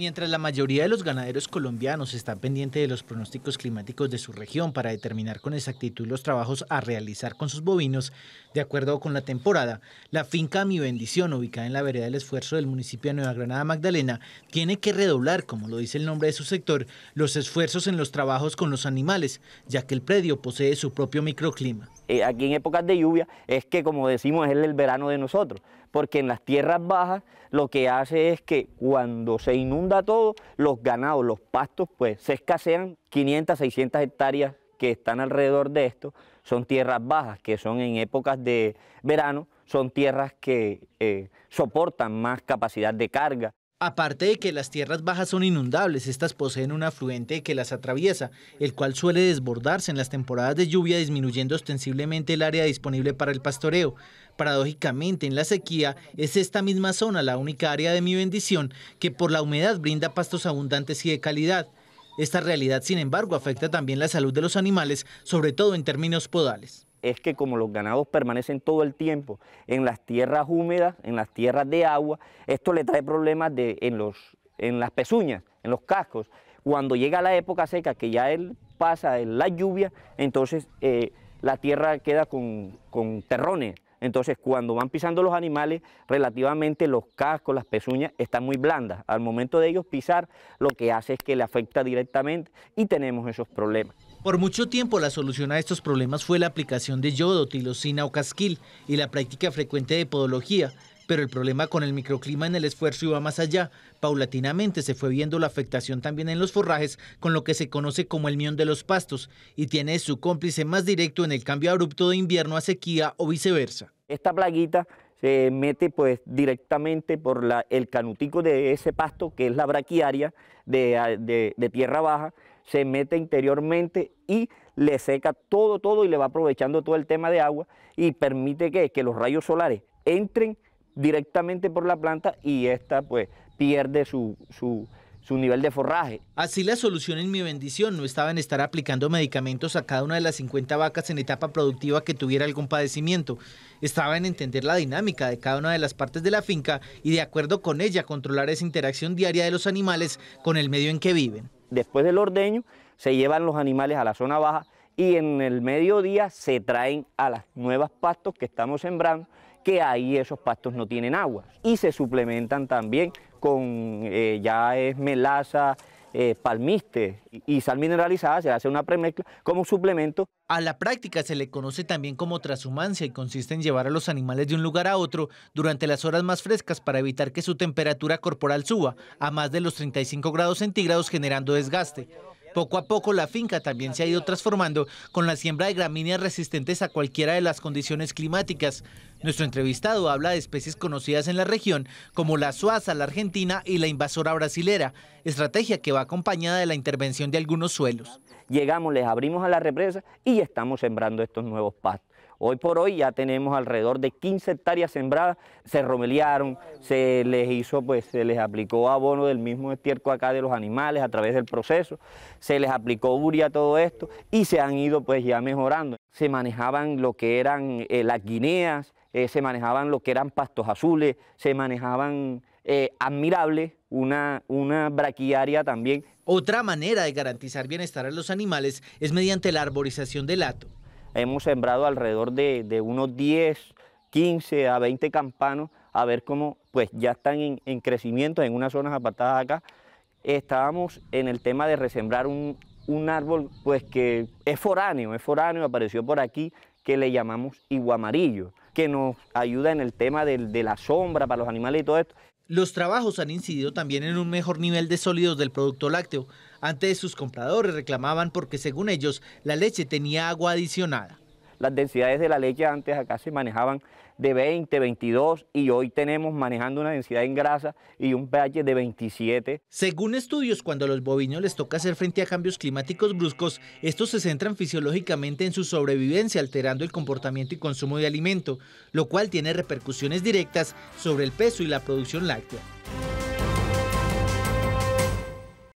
Mientras la mayoría de los ganaderos colombianos están pendientes de los pronósticos climáticos de su región para determinar con exactitud los trabajos a realizar con sus bovinos, de acuerdo con la temporada, la finca Mi Bendición, ubicada en la vereda del esfuerzo del municipio de Nueva Granada Magdalena, tiene que redoblar, como lo dice el nombre de su sector, los esfuerzos en los trabajos con los animales, ya que el predio posee su propio microclima. Eh, aquí en épocas de lluvia es que, como decimos, es el verano de nosotros porque en las tierras bajas lo que hace es que cuando se inunda todo, los ganados, los pastos, pues se escasean 500, 600 hectáreas que están alrededor de esto, son tierras bajas, que son en épocas de verano, son tierras que eh, soportan más capacidad de carga. Aparte de que las tierras bajas son inundables, estas poseen un afluente que las atraviesa, el cual suele desbordarse en las temporadas de lluvia disminuyendo ostensiblemente el área disponible para el pastoreo. Paradójicamente, en la sequía es esta misma zona la única área de mi bendición que por la humedad brinda pastos abundantes y de calidad. Esta realidad, sin embargo, afecta también la salud de los animales, sobre todo en términos podales es que como los ganados permanecen todo el tiempo en las tierras húmedas, en las tierras de agua, esto le trae problemas en, las pezuñas, en los cascos. Cuando llega la época seca, que ya él pasa en la lluvia, entonces eh, la tierra queda con, con terrones. Entonces, cuando van pisando los animales, relativamente los cascos, las pezuñas están muy blandas. Al momento de ellos pisar, lo que hace es que le afecta directamente y tenemos esos problemas. Por mucho tiempo la solución a estos problemas fue la aplicación de yodo, tilosina o casquil y la práctica frecuente de podología, pero el problema con el microclima en el esfuerzo iba más allá. Paulatinamente se fue viendo la afectación también en los forrajes con lo que se conoce como el mión de los pastos y tiene su cómplice más directo en el cambio abrupto de invierno a sequía o viceversa. Esta plaguita se mete pues directamente por el canutico de ese pasto que es la braquiaria de tierra baja se mete interiormente y le seca todo, todo y le va aprovechando todo el tema de agua y permite que, los rayos solares entren directamente por la planta y esta pues pierde su, su nivel de forraje. Así la solución en mi bendición no estaba en estar aplicando medicamentos a cada una de las 50 vacas en etapa productiva que tuviera algún padecimiento. Estaba en entender la dinámica de cada una de las partes de la finca y de acuerdo con ella controlar esa interacción diaria de los animales con el medio en que viven después del ordeño se llevan los animales a la zona baja y en el mediodía se traen a las nuevas pastos que estamos sembrando, que ahí esos pastos no tienen agua. Y se suplementan también con eh, ya es melaza, eh, palmiste y sal mineralizada, se hace una premezcla como suplemento. A la práctica se le conoce también como trasumancia y consiste en llevar a los animales de un lugar a otro durante las horas más frescas para evitar que su temperatura corporal suba a más de los 35 grados centígrados generando desgaste. Poco a poco la finca también se ha ido transformando con la siembra de gramíneas resistentes a cualquiera de las condiciones climáticas. Nuestro entrevistado habla de especies conocidas en la región como la suaza, la argentina y la invasora brasilera, estrategia que va acompañada de la intervención de algunos suelos llegamos, les abrimos a la represa y estamos sembrando estos nuevos pastos. Hoy por hoy ya tenemos alrededor de 15 hectáreas sembradas, se romelearon, se les hizo, pues se les aplicó abono del mismo estiércol acá de los animales a través del proceso, se les aplicó uria todo esto y se han ido pues ya mejorando. Se manejaban lo que eran eh, las guineas, eh, se manejaban lo que eran pastos azules, se manejaban eh, admirable, una, una braquiaria también. Otra manera de garantizar bienestar a los animales es mediante la arborización del hato. Hemos sembrado alrededor de, unos 10, 15 a 20 campanos a ver cómo pues ya están en, crecimiento en unas zonas apartadas acá. Estábamos en el tema de resembrar un, árbol pues que es foráneo, es foráneo, apareció por aquí, que le llamamos iguamarillo, que nos ayuda en el tema de la sombra para los animales y todo esto. Los trabajos han incidido también en un mejor nivel de sólidos del producto lácteo. Antes sus compradores reclamaban porque según ellos la leche tenía agua adicionada. Las densidades de la leche antes acá se manejaban de 20, 22 y hoy tenemos manejando una densidad en grasa y un pH de 27. Según estudios, cuando a los bovinos les toca hacer frente a cambios climáticos bruscos, estos se centran fisiológicamente en su sobrevivencia, alterando el comportamiento y consumo de alimento, lo cual tiene repercusiones directas sobre el peso y la producción láctea.